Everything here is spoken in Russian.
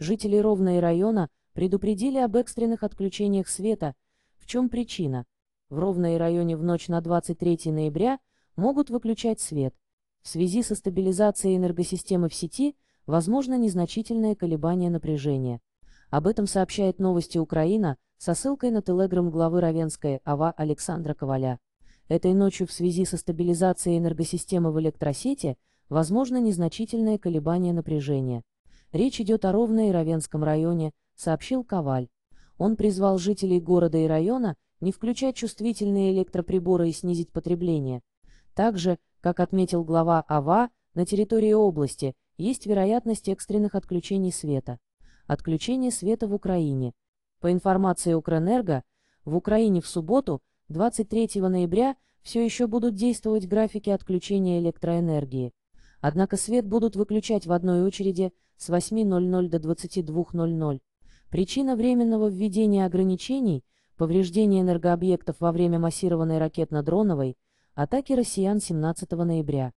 Жители Ровно и района предупредили об экстренных отключениях света. В чем причина? В Ровно и районе в ночь на 23 ноября могут выключать свет. В связи со стабилизацией энергосистемы в сети возможно незначительное колебание напряжения. Об этом сообщает новости Украина со ссылкой на телеграм главы Равенской АВА Александра Коваля. Этой ночью в связи со стабилизацией энергосистемы в электросети возможно незначительное колебание напряжения. Речь идет о Ровно и Ровенском районе, сообщил Коваль. Он призвал жителей города и района не включать чувствительные электроприборы и снизить потребление. Также, как отметил глава АВА, на территории области есть вероятность экстренных отключений света. Отключение света в Украине. По информации Укрэнерго, в Украине в субботу, 23 ноября, все еще будут действовать графики отключения электроэнергии. Однако свет будут выключать в одной очереди с 8.00 до 22.00. Причина временного введения ограничений – повреждение энергообъектов во время массированной ракетно-дроновой атаки россиян 17 ноября.